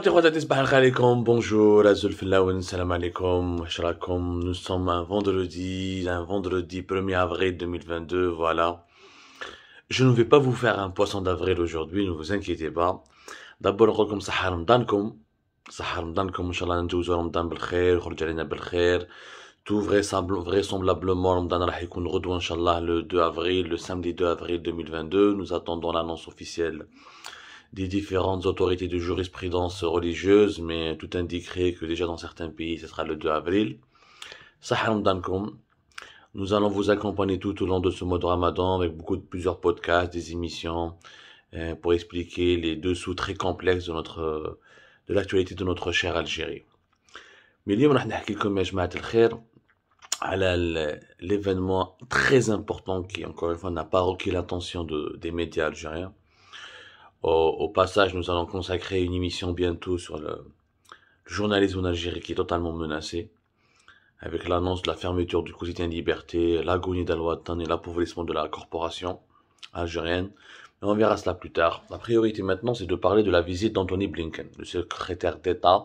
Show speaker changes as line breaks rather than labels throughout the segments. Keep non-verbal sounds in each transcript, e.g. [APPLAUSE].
bonjour salam alaikum, Nous sommes un vendredi, un vendredi 1er avril 2022, voilà. Je ne vais pas vous faire un poisson d'avril aujourd'hui, ne vous inquiétez pas. D'abord, comme tout vraisemblablement, Ramadan Inch'Allah, le 2 avril, le samedi 2 avril 2022. Nous attendons l'annonce officielle des différentes autorités de jurisprudence religieuse, mais tout indiquerait que déjà dans certains pays, ce sera le 2 avril. Nous allons vous accompagner tout au long de ce mois de Ramadan avec beaucoup de plusieurs podcasts, des émissions euh, pour expliquer les dessous très complexes de notre de l'actualité de notre chère Algérie. Mais l'événement très important qui encore une fois n'a pas requis l'attention des médias algériens au, passage, nous allons consacrer une émission bientôt sur le, journalisme en Algérie qui est totalement menacé, avec l'annonce de la fermeture du quotidien Liberté, l'agonie d'Al-Watan et l'appauvrissement de la corporation algérienne. Mais on verra cela plus tard. La priorité maintenant, c'est de parler de la visite d'Anthony Blinken, le secrétaire d'État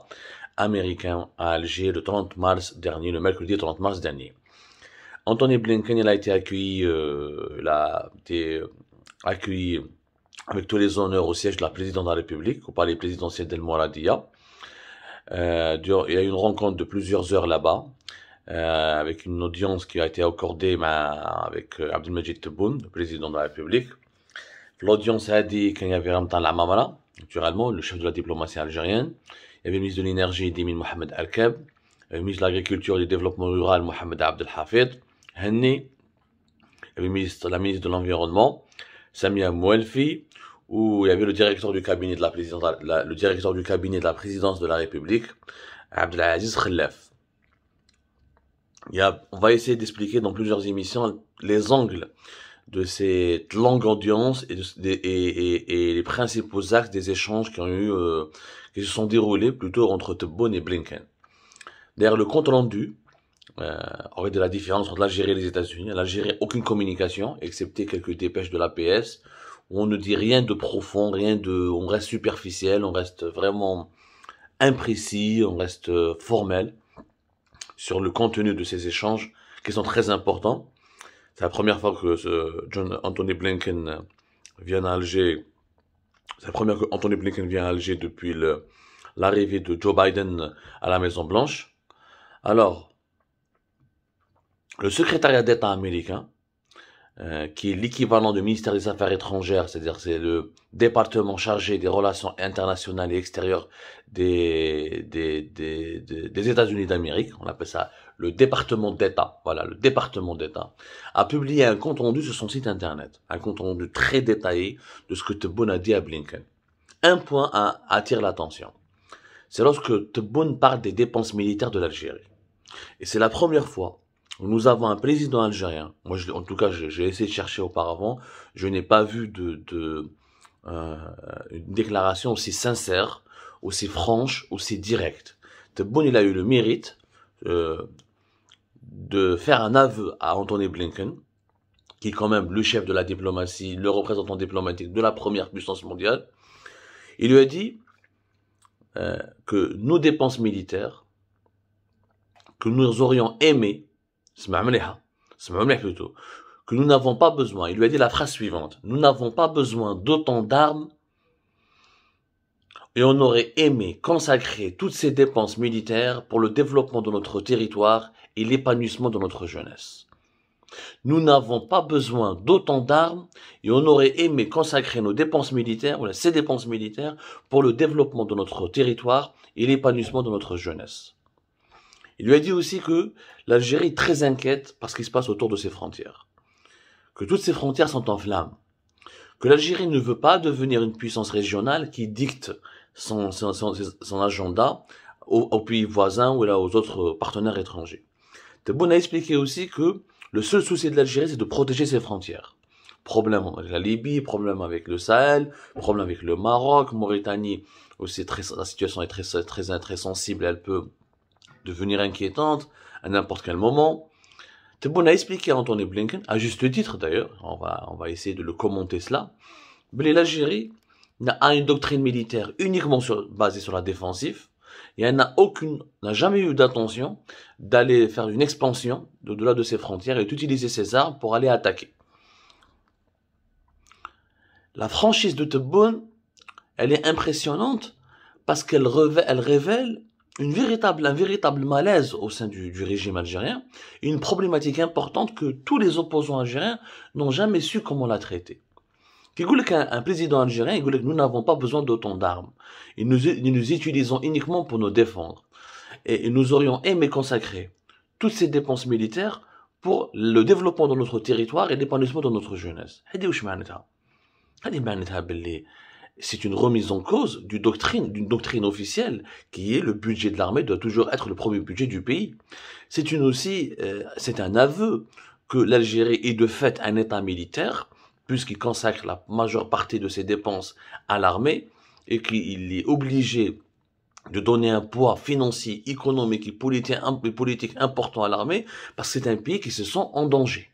américain à Alger le 30 mars dernier, le mercredi 30 mars dernier. Anthony Blinken, il a été accueilli, euh, il a été accueilli avec tous les honneurs au siège de la présidente de la République, au palais présidentiel d'El Mouradia. Euh, il y a eu une rencontre de plusieurs heures là-bas, euh, avec une audience qui a été accordée ben, avec euh, Abdelmajid Tebboune, le président de la République. L'audience a dit qu'il y avait Ramtan Mamala, naturellement, le chef de la diplomatie algérienne. Il y avait le ministre de l'énergie, Dimin Mohamed Al-Keb, le ministre de l'agriculture et du développement rural, Mohamed Abdel Hafid, Henni, il y avait la ministre de l'environnement, Samia Mouelfi, où il y avait le directeur du cabinet de la présidence, le directeur du cabinet de la présidence de la République, Abdelaziz Khalef. Il y a, on va essayer d'expliquer dans plusieurs émissions les angles de cette longue audience et, de, et, les principaux axes des échanges qui ont eu, euh, qui se sont déroulés plutôt entre Tebboune et Blinken. D'ailleurs, le compte rendu euh, aurait de la différence entre l'Algérie et les États-Unis. L'Algérie, aucune communication, excepté quelques dépêches de l'APS on ne dit rien de profond, rien de, on reste superficiel, on reste vraiment imprécis, on reste euh, formel sur le contenu de ces échanges qui sont très importants. C'est la première fois que ce John Anthony Blinken vient à Alger. C'est la première que Anthony Blinken vient à Alger depuis l'arrivée de Joe Biden à la Maison Blanche. Alors, le secrétariat d'État américain euh, qui est l'équivalent du ministère des Affaires étrangères, c'est-à-dire c'est le département chargé des relations internationales et extérieures des, des, des, des, États-Unis d'Amérique, on appelle ça le département d'État, voilà, le département d'État, a publié un compte-rendu sur son site internet, un compte-rendu très détaillé de ce que Tebboune a dit à Blinken. Un point à attire l'attention, c'est lorsque Tebboune parle des dépenses militaires de l'Algérie. Et c'est la première fois nous avons un président algérien. Moi, je, en tout cas, j'ai essayé de chercher auparavant. Je n'ai pas vu de, euh, une déclaration aussi sincère, aussi franche, aussi directe. Tebboune, il a eu le mérite euh, de faire un aveu à Anthony Blinken, qui est quand même le chef de la diplomatie, le représentant diplomatique de la première puissance mondiale. Il lui a dit euh, que nos dépenses militaires, que nous aurions aimé plutôt. Que nous n'avons pas besoin. Il lui a dit la phrase suivante. Nous n'avons pas besoin d'autant d'armes et on aurait aimé consacrer toutes ces dépenses militaires pour le développement de notre territoire et l'épanouissement de notre jeunesse. Nous n'avons pas besoin d'autant d'armes et on aurait aimé consacrer nos dépenses militaires, ou ces dépenses militaires, pour le développement de notre territoire et l'épanouissement de notre jeunesse. Il lui a dit aussi que l'Algérie est très inquiète par ce qui se passe autour de ses frontières, que toutes ses frontières sont en flammes, que l'Algérie ne veut pas devenir une puissance régionale qui dicte son, agenda aux, pays voisins ou là, aux autres partenaires étrangers. Tebboune a expliqué aussi que le seul souci de l'Algérie, c'est de protéger ses frontières. Problème avec la Libye, problème avec le Sahel, problème avec le Maroc, Mauritanie aussi très, la situation est très très très sensible, elle peut devenir inquiétante à n'importe quel moment. Tebboune a expliqué à Anthony Blinken, à juste titre d'ailleurs, on va, on va essayer de le commenter cela, mais l'Algérie a une doctrine militaire uniquement basée sur la défensive, et elle n'a aucune, n'a jamais eu d'intention d'aller faire une expansion au-delà de ses frontières et d'utiliser ses armes pour aller attaquer. La franchise de Tebboune, elle est impressionnante parce qu'elle elle révèle une véritable, un véritable malaise au sein du, du régime algérien, une problématique importante que tous les opposants algériens n'ont jamais su comment la traiter. un président algérien voulait que nous n'avons pas besoin d'autant d'armes et nous, nous utilisons uniquement pour nous défendre et, nous aurions aimé consacrer toutes ces dépenses militaires pour le développement de notre territoire et l'épanouissement de notre jeunesse c'est une remise en cause d'une doctrine, d'une doctrine officielle qui est le budget de l'armée doit toujours être le premier budget du pays. C'est une aussi, euh, c'est un aveu que l'Algérie est de fait un État militaire puisqu'il consacre la majeure partie de ses dépenses à l'armée et qu'il est obligé de donner un poids financier, économique et politique important à l'armée parce que c'est un pays qui se sent en danger.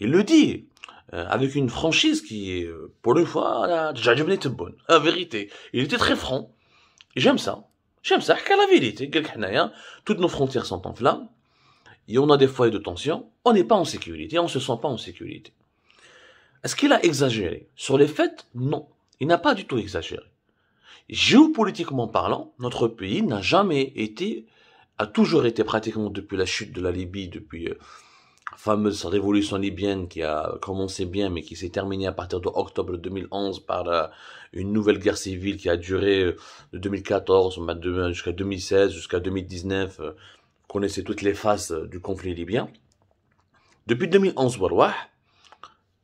Il le dit. Euh, avec une franchise qui euh, pour une fois, déjà est bonne, En vérité. Il était très franc, j'aime ça. J'aime ça, car la vérité, hein, toutes nos frontières sont en flammes, et on a des foyers de tension, on n'est pas en sécurité, on ne se sent pas en sécurité. Est-ce qu'il a exagéré Sur les faits, non. Il n'a pas du tout exagéré. Géopolitiquement parlant, notre pays n'a jamais été, a toujours été pratiquement depuis la chute de la Libye, depuis euh, fameuse révolution libyenne qui a commencé bien mais qui s'est terminée à partir de octobre 2011 par euh, une nouvelle guerre civile qui a duré euh, de 2014 jusqu'à 2016 jusqu'à 2019 euh, Vous connaissez toutes les phases du conflit libyen depuis 2011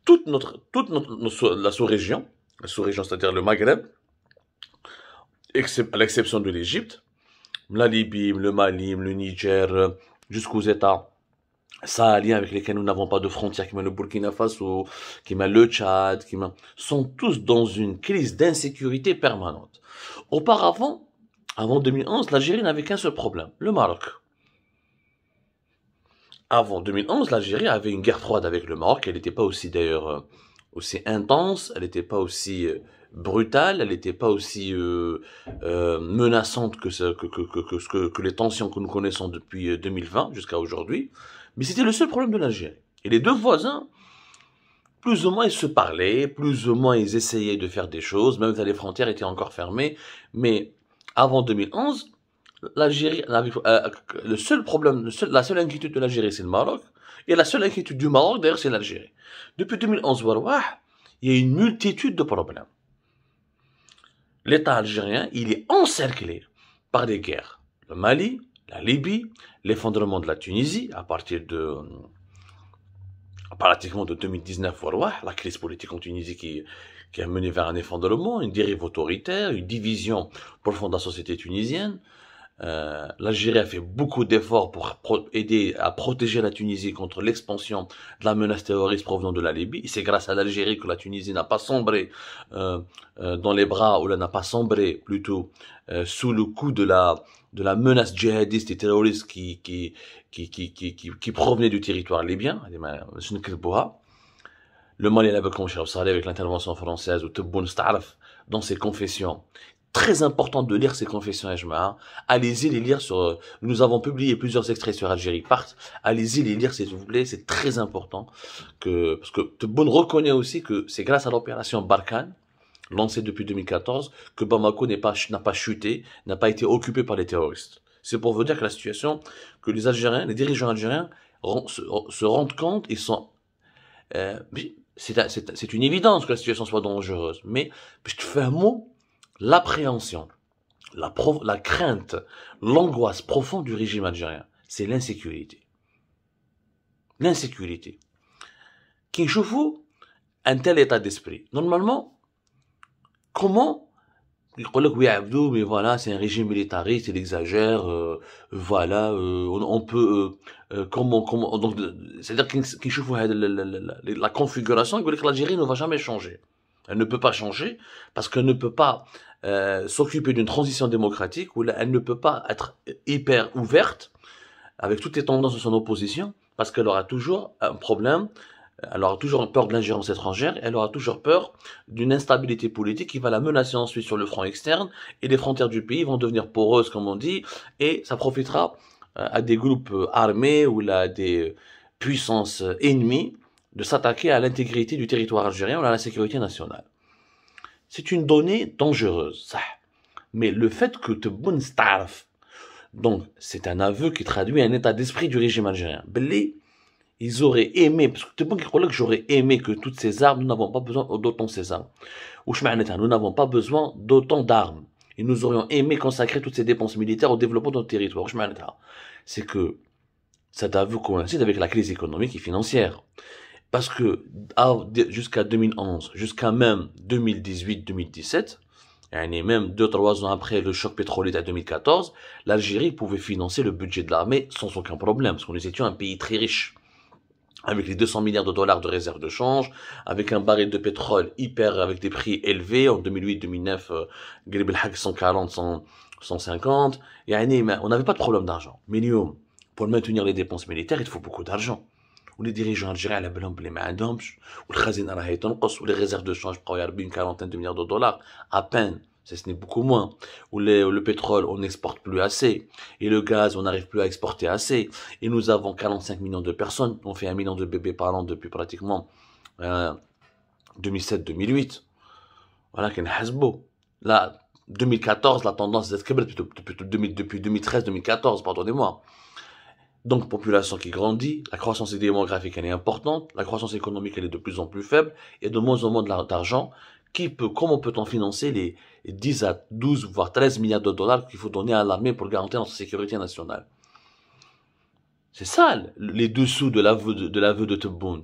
toute notre toute la sous-région la sous-région c'est-à-dire le Maghreb à l'exception de l'Égypte la Libye le Mali le Niger jusqu'aux États ça a lien avec lesquels nous n'avons pas de frontières, qui le Burkina Faso, qui le Tchad, qui sont tous dans une crise d'insécurité permanente. Auparavant, avant 2011, l'Algérie n'avait qu'un seul problème, le Maroc. Avant 2011, l'Algérie avait une guerre froide avec le Maroc. Elle n'était pas aussi d'ailleurs euh, aussi intense, elle n'était pas aussi euh, brutale, elle n'était pas aussi euh, menaçante que, ce, que, que, que les tensions que nous connaissons depuis 2020 jusqu'à aujourd'hui. Mais c'était le seul problème de l'Algérie. Et les deux voisins, plus ou moins ils se parlaient, plus ou moins ils essayaient de faire des choses, même si les frontières étaient encore fermées. Mais avant 2011, l'Algérie, euh, le seul problème, la seule inquiétude de l'Algérie, c'est le Maroc. Et la seule inquiétude du Maroc, d'ailleurs, c'est l'Algérie. Depuis 2011, il y a une multitude de problèmes. L'État algérien, il est encerclé par des guerres. Le Mali, la Libye, l'effondrement de la Tunisie à partir de pratiquement de 2019 la crise politique en Tunisie qui, qui a mené vers un effondrement, une dérive autoritaire, une division profonde de la société tunisienne. Euh, L'Algérie a fait beaucoup d'efforts pour aider à protéger la Tunisie contre l'expansion de la menace terroriste provenant de la Libye. C'est grâce à l'Algérie que la Tunisie n'a pas sombré euh, euh, dans les bras, ou elle n'a pas sombré plutôt sous le coup de la de la menace djihadiste et terroriste qui, qui, qui, qui, qui, provenait du territoire libyen, le Mali avait commencé à avec l'intervention française, ou Starf, dans ses confessions. Très important de lire ces confessions, Ejma. Hein. Allez-y les lire sur, euh, nous avons publié plusieurs extraits sur Algérie Part. Allez-y les lire, s'il vous plaît. C'est très important que, parce que Tebboune reconnaît aussi que c'est grâce à l'opération Barkhane lancé depuis 2014 que Bamako n'a pas, chuté, n'a pas été occupé par les terroristes. C'est pour vous dire que la situation, que les Algériens, les dirigeants algériens se, rendent compte, ils sont... Euh, c'est une évidence que la situation soit dangereuse, mais je te fais un mot, l'appréhension, la, crainte, l'angoisse profonde du régime algérien, c'est l'insécurité. L'insécurité. Kinshufu, un tel état d'esprit. Normalement, comment il disent oui Abdou mais voilà c'est un régime militariste il exagère euh, voilà euh, on, peut euh, comment donc c'est à dire qu'il faut la, la, la, la configuration que l'Algérie ne va jamais changer elle ne peut pas changer parce qu'elle ne peut pas s'occuper d'une transition démocratique où elle ne peut pas être hyper ouverte avec toutes les tendances de son opposition parce qu'elle aura toujours un problème elle aura toujours peur de l'ingérence étrangère, elle aura toujours peur d'une instabilité politique qui va la menacer ensuite sur le front externe, et les frontières du pays vont devenir poreuses, comme on dit, et ça profitera euh, à des groupes euh, armés ou à des euh, puissances ennemies de s'attaquer à l'intégrité du territoire algérien ou à la sécurité nationale. C'est une donnée dangereuse, ça. Mais le fait que te starve, donc c'est un aveu qui traduit un état d'esprit du régime algérien ils auraient aimé parce que croit là que j'aurais aimé que toutes ces armes nous n'avons pas besoin d'autant ces armes ou nous n'avons pas besoin d'autant d'armes et nous aurions aimé consacrer toutes ces dépenses militaires au développement de notre territoire c'est que ça vous coïncider avec la crise économique et financière parce que jusqu'à 2011 jusqu'à même 2018 2017 et même 2-3 ans après le choc pétrolier de 2014, l'Algérie pouvait financer le budget de l'armée sans aucun problème, parce que nous étions un pays très riche avec les 200 milliards de dollars de réserves de change, avec un baril de pétrole hyper, avec des prix élevés, en 2008-2009, Grib 140, 150, et on n'avait pas de problème d'argent. Mais lui, pour maintenir les dépenses militaires, il faut beaucoup d'argent. Ou les dirigeants algériens, les ou le les réserves de change, une quarantaine de milliards de dollars, à peine ce n'est beaucoup moins. le, pétrole, on n'exporte plus assez. Et le gaz, on n'arrive plus à exporter assez. Et nous avons 45 millions de personnes. On fait un million de bébés par an depuis pratiquement 2007-2008. Euh, voilà, qu'un hasbo. Là, 2014, la tendance, depuis 2013-2014, pardonnez-moi. Donc, population qui grandit, la croissance démographique, elle est importante, la croissance économique, elle est de plus en plus faible, et de moins en moins d'argent qui peut, comment peut-on financer les 10 à 12 voire 13 milliards de dollars qu'il faut donner à l'armée pour garantir notre sécurité nationale C'est ça les dessous de l'aveu de, de, l'aveu de Tebboune.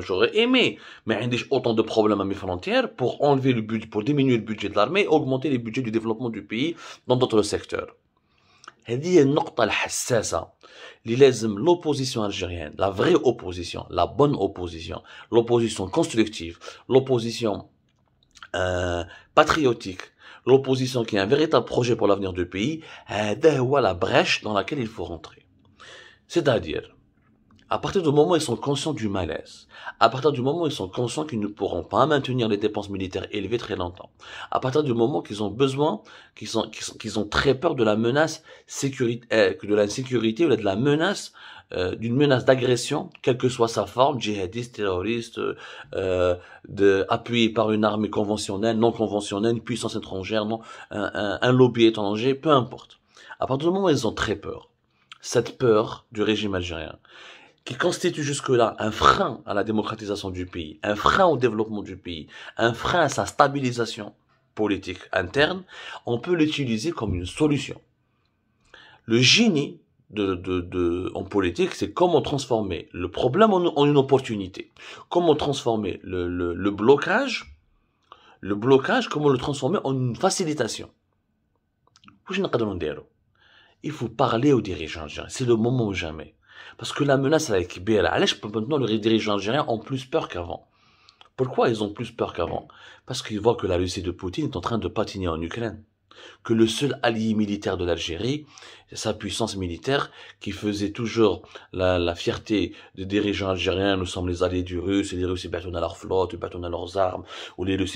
j'aurais aimé, mais il y a autant de problèmes à mes frontières pour enlever le budget, pour diminuer le budget de l'armée, augmenter les budgets du développement du pays dans d'autres secteurs. هذه ça, النقطة الحساسة اللي لازم لوبوزيسيون la لا opposition, l'opposition لا بون euh, patriotique, l'opposition qui a un véritable projet pour l'avenir du pays, d'ailleurs la brèche dans laquelle il faut rentrer. C'est-à-dire, à partir du moment où ils sont conscients du malaise, à partir du moment où ils sont conscients qu'ils ne pourront pas maintenir les dépenses militaires élevées très longtemps, à partir du moment qu'ils ont besoin, qu'ils ont très peur de la menace euh, sécurité, de l'insécurité ou de la menace euh, d'une menace d'agression, quelle que soit sa forme, djihadiste, terroriste, euh, de, appuyé par une armée conventionnelle, non conventionnelle, une puissance étrangère, non, un, un lobby étranger, peu importe. À partir du moment où ils ont très peur, cette peur du régime algérien, qui constitue jusque-là un frein à la démocratisation du pays, un frein au développement du pays, un frein à sa stabilisation politique interne, on peut l'utiliser comme une solution. Le génie en politique, c'est comment transformer le problème en, une opportunité. Comment transformer le, le, blocage, le blocage, comment le transformer en une facilitation. Il faut parler aux dirigeants, c'est le moment ou jamais. Parce que la menace avec peux maintenant les dirigeants algériens ont plus peur qu'avant. Pourquoi ils ont plus peur qu'avant Parce qu'ils voient que la Russie de Poutine est en train de patiner en Ukraine. Que le seul allié militaire de l'Algérie, sa puissance militaire, qui faisait toujours la, fierté des dirigeants algériens, nous sommes les alliés du Russe, et les Russes battent à leur flotte, battent à leurs armes, ou les Russes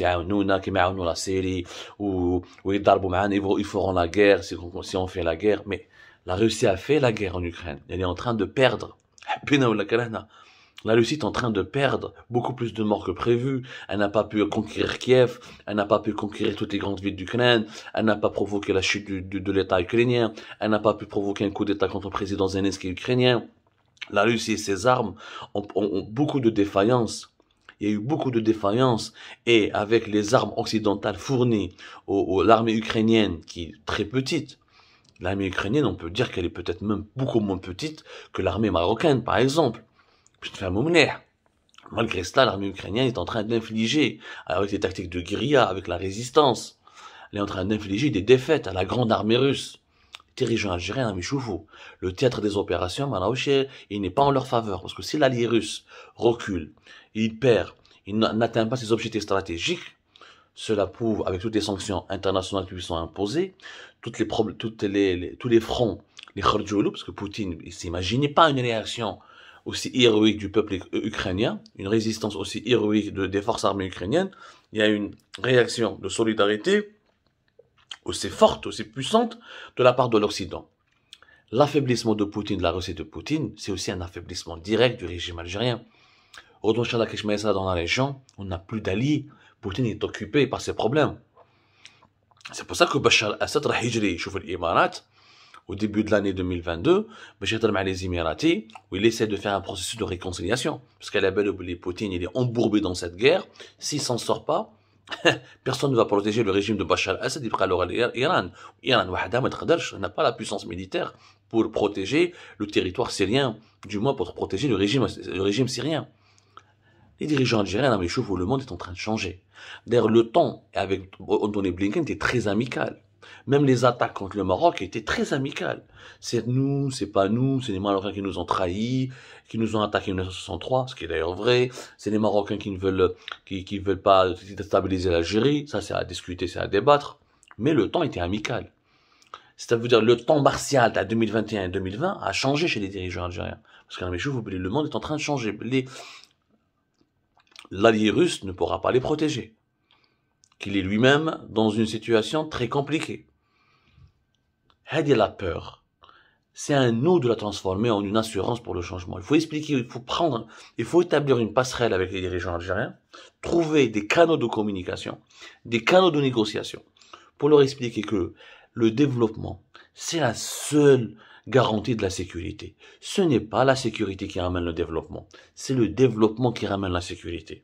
qui la série, ou, ils, feront la guerre si on, si on fait la guerre, mais la Russie a fait la guerre en Ukraine. Elle est en train de perdre. La Russie est en train de perdre beaucoup plus de morts que prévu. Elle n'a pas pu conquérir Kiev, elle n'a pas pu conquérir toutes les grandes villes d'Ukraine, elle n'a pas provoqué la chute de l'État ukrainien, elle n'a pas pu provoquer un coup d'État contre le président Zelensky ukrainien. La Russie et ses armes ont, beaucoup de défaillances il y a eu beaucoup de défaillances et avec les armes occidentales fournies aux, l'armée ukrainienne qui est très petite, L'armée ukrainienne, on peut dire qu'elle est peut-être même beaucoup moins petite que l'armée marocaine, par exemple. Je te fais un Malgré cela, l'armée ukrainienne est en train d'infliger, avec les tactiques de guérilla, avec la résistance, elle est en train d'infliger des défaites à la grande armée russe. dirigeant algérien algériens, le théâtre des opérations, il n'est pas en leur faveur, parce que si l'allié russe recule, il perd, il n'atteint pas ses objectifs stratégiques, cela prouve, avec toutes les sanctions internationales qui lui sont imposées, toutes les toutes tous les fronts, les Khardjoulou, parce que Poutine ne s'imaginait pas une réaction aussi héroïque du peuple ukrainien, une résistance aussi héroïque des forces armées ukrainiennes. Il y a une réaction de solidarité aussi forte, aussi puissante de la part de l'Occident. L'affaiblissement de Poutine, de la recette de Poutine, c'est aussi un affaiblissement direct du régime algérien. Rodon Chalakishmaïsa dans la région, on n'a plus d'alliés. Poutine est occupé par ses problèmes. C'est pour ça que Bachar Assad au début de l'année 2022 Bachar où il essaie de faire un processus de réconciliation parce qu'à la belle les Poutine il est embourbé dans cette guerre s'il s'en sort pas [LAUGHS] personne ne va protéger le régime de Bachar Assad il prend l'Iran l'Iran n'a pas la puissance militaire pour protéger le territoire syrien du moins pour protéger le régime le régime syrien les dirigeants algériens, le monde est en train de changer. D'ailleurs, le temps avec Anthony Blinken était très amical. Même les attaques contre le Maroc étaient très amicales. C'est nous, c'est pas nous, c'est les Marocains qui nous ont trahis, qui nous ont attaqués en 1963, ce qui est d'ailleurs vrai. C'est les Marocains qui ne veulent, qui, qui veulent pas stabiliser l'Algérie. Ça, c'est à discuter, c'est à débattre. Mais le temps était amical. C'est-à-dire le temps martial de 2021 et 2020 a changé chez les dirigeants algériens. Parce qu'un mes vous le monde est en train de changer. Les, l'allié russe ne pourra pas les protéger, qu'il est lui-même dans une situation très compliquée. Hadi la peur. C'est à nous de la transformer en une assurance pour le changement. Il faut expliquer, il faut prendre, il faut établir une passerelle avec les dirigeants algériens, trouver des canaux de communication, des canaux de négociation, pour leur expliquer que le développement, c'est la seule garantie de la sécurité. Ce n'est pas la sécurité qui ramène le développement, c'est le développement qui ramène la sécurité.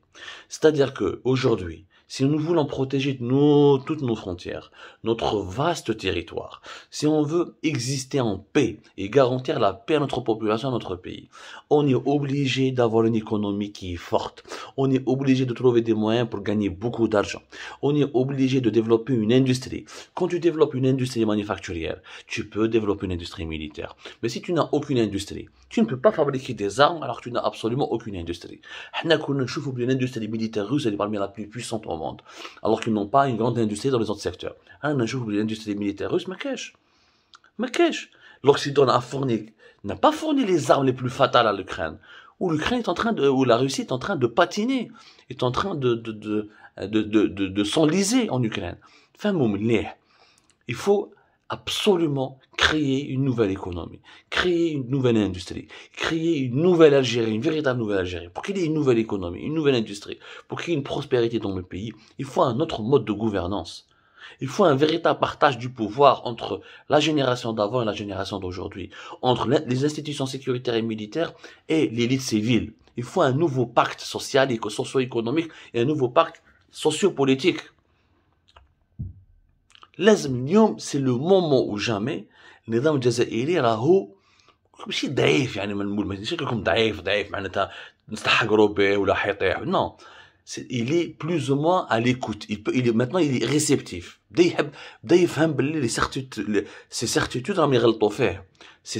C'est-à-dire que aujourd'hui, si nous voulons protéger nos, toutes nos frontières, notre vaste territoire, si on veut exister en paix et garantir la paix à notre population, à notre pays, on est obligé d'avoir une économie qui est forte. On est obligé de trouver des moyens pour gagner beaucoup d'argent. On est obligé de développer une industrie. Quand tu développes une industrie manufacturière, tu peux développer une industrie militaire. Mais si tu n'as aucune industrie, tu ne peux pas fabriquer des armes alors que tu n'as absolument aucune industrie. une industrie militaire russe, est parmi la plus puissante alors qu'ils n'ont pas une grande industrie dans les autres secteurs. Hein, un jour, l'industrie militaire russe, ma cache. Ma L'Occident a fourni, n'a pas fourni les armes les plus fatales à l'Ukraine. Où l'Ukraine est en train de, où la Russie est en train de patiner, est en train de, de, de, de, de s'enliser en Ukraine. il faut absolument créer une nouvelle économie, créer une nouvelle industrie, créer une nouvelle Algérie, une véritable nouvelle Algérie. Pour qu'il y ait une nouvelle économie, une nouvelle industrie, pour qu'il y ait une prospérité dans le pays, il faut un autre mode de gouvernance. Il faut un véritable partage du pouvoir entre la génération d'avant et la génération d'aujourd'hui, entre les institutions sécuritaires et militaires et l'élite civile. Il faut un nouveau pacte social et socio-économique et un nouveau pacte sociopolitique. L'Azminium, c'est le moment ou jamais il est plus ou moins à l'écoute. maintenant, il est réceptif. Il ces certitudes Ces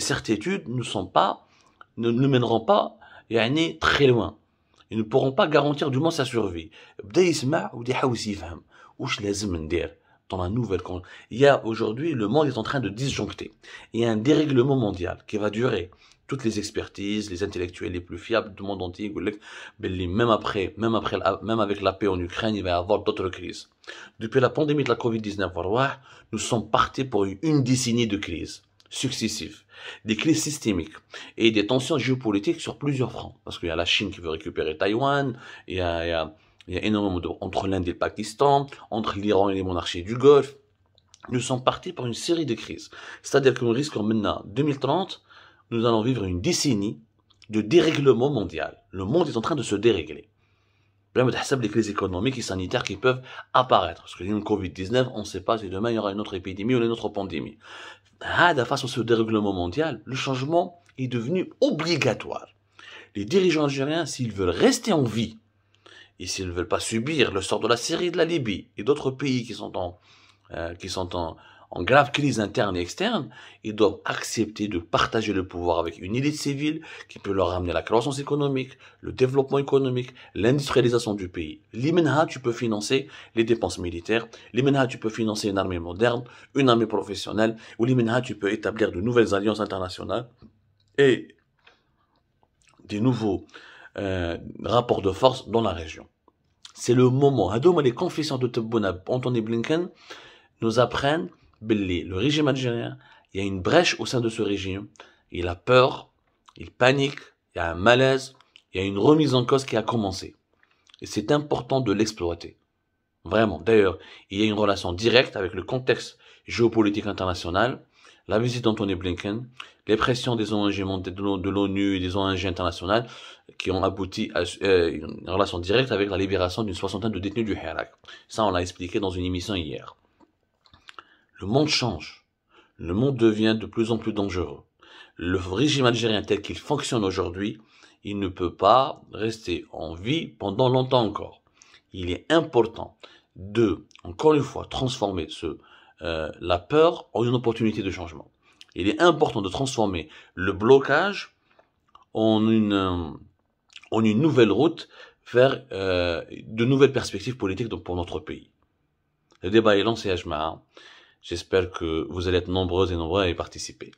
certitudes ne pas mèneront pas très loin. Ils ne pourront pas garantir du moins sa survie un la nouvelle. Il y a aujourd'hui, le monde est en train de disjoncter. Il y a un dérèglement mondial qui va durer. Toutes les expertises, les intellectuels les plus fiables du monde entier, même après, même après, même avec la paix en Ukraine, il va y avoir d'autres crises. Depuis la pandémie de la Covid-19, nous sommes partis pour une décennie de crises successives, des crises systémiques et des tensions géopolitiques sur plusieurs fronts. Parce qu'il y a la Chine qui veut récupérer Taïwan, il y a il y a énormément entre l'Inde et le Pakistan, entre l'Iran et les monarchies du Golfe. Nous sommes partis par une série de crises. C'est-à-dire que nous risquons maintenant, 2030, nous allons vivre une décennie de dérèglement mondial. Le monde est en train de se dérégler. de les crises économiques et sanitaires qui peuvent apparaître. Parce que le Covid-19, on ne sait pas si demain il y aura une autre épidémie ou une autre pandémie. Ah, face à ce dérèglement mondial, le changement est devenu obligatoire. Les dirigeants algériens, s'ils veulent rester en vie, et s'ils ne veulent pas subir le sort de la Syrie, de la Libye et d'autres pays qui sont en, euh, qui sont en, grave crise interne et externe, ils doivent accepter de partager le pouvoir avec une élite civile qui peut leur amener la croissance économique, le développement économique, l'industrialisation du pays. L'Imenha, tu peux financer les dépenses militaires, l'Imenha, tu peux financer une armée moderne, une armée professionnelle, ou l'Imenha, tu peux établir de nouvelles alliances internationales et des nouveaux euh, rapports de force dans la région. C'est le moment. et les confessions de Tebbouna, Anthony Blinken, nous apprennent, le régime algérien, il y a une brèche au sein de ce régime. Il a peur, il panique, il y a un malaise, il y a une remise en cause qui a commencé. Et c'est important de l'exploiter. Vraiment. D'ailleurs, il y a une relation directe avec le contexte géopolitique international la visite d'Anthony Blinken, les pressions des ONG de l'ONU et des ONG internationales qui ont abouti à euh, une relation directe avec la libération d'une soixantaine de détenus du Hirak. Ça, on l'a expliqué dans une émission hier. Le monde change. Le monde devient de plus en plus dangereux. Le régime algérien tel qu'il fonctionne aujourd'hui, il ne peut pas rester en vie pendant longtemps encore. Il est important de, encore une fois, transformer ce, euh, la peur en une opportunité de changement. Il est important de transformer le blocage en une, euh, nouvelle route vers euh, de nouvelles perspectives politiques pour notre pays. Le débat est lancé à J'espère que vous allez être nombreux et nombreux à y participer.